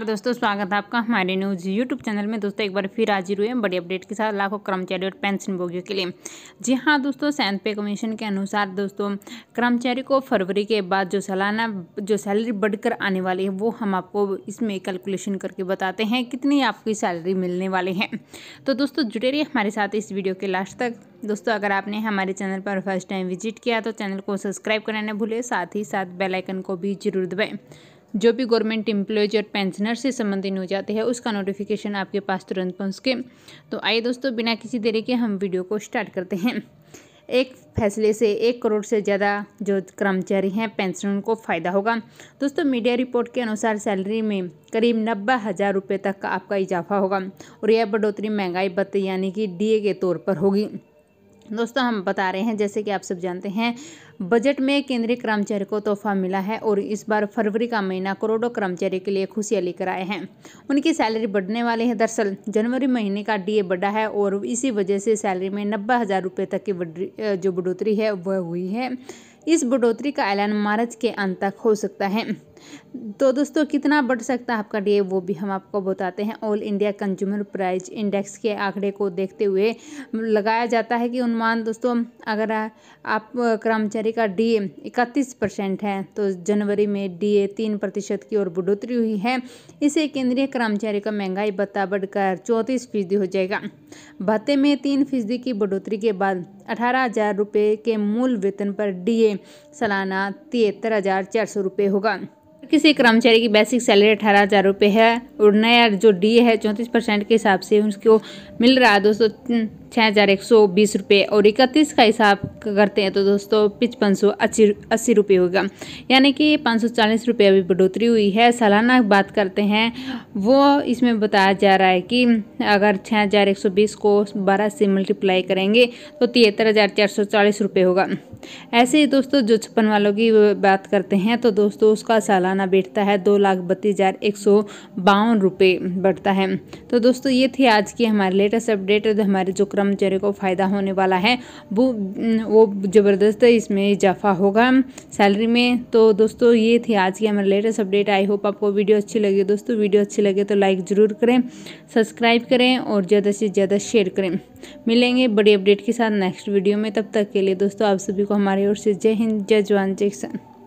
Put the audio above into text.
नमस्कार दोस्तों स्वागत है आपका हमारे न्यूज यूट्यूब चैनल में दोस्तों एक बार फिर हाजिर हुए हैं बड़ी अपडेट के साथ लाखों कर्मचारी और पेंशन भोगियों के लिए जी हाँ दोस्तों सैंत पे कमीशन के अनुसार दोस्तों कर्मचारी को फरवरी के बाद जो सालाना जो सैलरी बढ़कर आने वाली है वो हम आपको इसमें कैलकुलेशन करके बताते हैं कितनी आपकी सैलरी मिलने वाली है तो दोस्तों जुड़े रहिए हमारे साथ इस वीडियो के लास्ट तक दोस्तों अगर आपने हमारे चैनल पर फर्स्ट टाइम विजिट किया तो चैनल को सब्सक्राइब करना भूलें साथ ही साथ बेलाइकन को भी जरूर दबाएँ जो भी गवर्नमेंट एम्प्लॉयज और पेंशनर से संबंधित हो जाते हैं उसका नोटिफिकेशन आपके पास तुरंत पहुँच के तो आइए दोस्तों बिना किसी देरी के हम वीडियो को स्टार्ट करते हैं एक फैसले से एक करोड़ से ज़्यादा जो कर्मचारी हैं पेंशन को फ़ायदा होगा दोस्तों मीडिया रिपोर्ट के अनुसार सैलरी में करीब नब्बे हज़ार रुपये तक का आपका इजाफा होगा और यह बढ़ोतरी महंगाई भत्ते यानी कि डीए के तौर पर होगी दोस्तों हम बता रहे हैं जैसे कि आप सब जानते हैं बजट में केंद्रीय कर्मचारी को तोहफा मिला है और इस बार फरवरी का महीना करोड़ों कर्मचारी के लिए खुशियां लेकर आए हैं उनकी सैलरी बढ़ने वाली है दरअसल जनवरी महीने का डीए बढ़ा है और इसी वजह से सैलरी में नब्बे हज़ार रुपये तक की जो बढ़ोतरी है वह हुई है इस बढ़ोतरी का ऐलान मार्च के अंत तक हो सकता है तो दोस्तों कितना बढ़ सकता है आपका डी वो भी हम आपको बताते हैं all India consumer price index के आंकड़े को देखते हुए लगाया जाता है कि अनुमान दोस्तों अगर आप कर्मचारी का डी इकतीस परसेंट है तो जनवरी में डी ए तीन प्रतिशत की ओर बढ़ोतरी हुई है इसे केंद्रीय कर्मचारी का महंगाई भत्ता बढ़कर चौंतीस फीसदी हो जाएगा भत्ते में तीन फीसदी की बढ़ोतरी के बाद अठारह हज़ार रुपये के मूल वेतन पर डी ए सालाना तिहत्तर हज़ार चार सौ रुपये होगा किसी कर्मचारी की बेसिक सैलरी अठारह हज़ार रुपये है और नया जो डी है चौंतीस परसेंट के हिसाब से उसको मिल रहा है दोस्तों छः हज़ार एक सौ बीस रुपये और इकतीस का हिसाब करते हैं तो दोस्तों पिचपन सौ अस्सी अस्सी रुपये होगा यानी कि पाँच सौ चालीस रुपये अभी बढ़ोतरी हुई है सालाना बात करते हैं वो इसमें बताया जा रहा है कि अगर छः हज़ार एक सौ बीस को बारह से मल्टीप्लाई करेंगे तो तिहत्तर हज़ार चार सौ चालीस रुपये होगा ऐसे ही दोस्तों जो छप्पन वालों की बात करते हैं तो दोस्तों उसका सालाना बैठता है दो लाख बत्तीस हज़ार एक सौ बावन रुपये बढ़ता है तो दोस्तों ये थी आज की हमारी लेटेस्ट अपडेट और हमारे जो कर्मचारी को फ़ायदा होने वाला है वो वो ज़बरदस्त इसमें इजाफा होगा सैलरी में तो दोस्तों ये थी आज की हमारे लेटेस्ट अपडेट आई होप आपको वीडियो अच्छी लगी दोस्तों वीडियो अच्छी लगे तो लाइक ज़रूर करें सब्सक्राइब करें और ज़्यादा से ज़्यादा शेयर करें मिलेंगे बड़ी अपडेट के साथ नेक्स्ट वीडियो में तब तक के लिए दोस्तों आप सभी को हमारी ओर से जय हिंद जय जवान जय किसान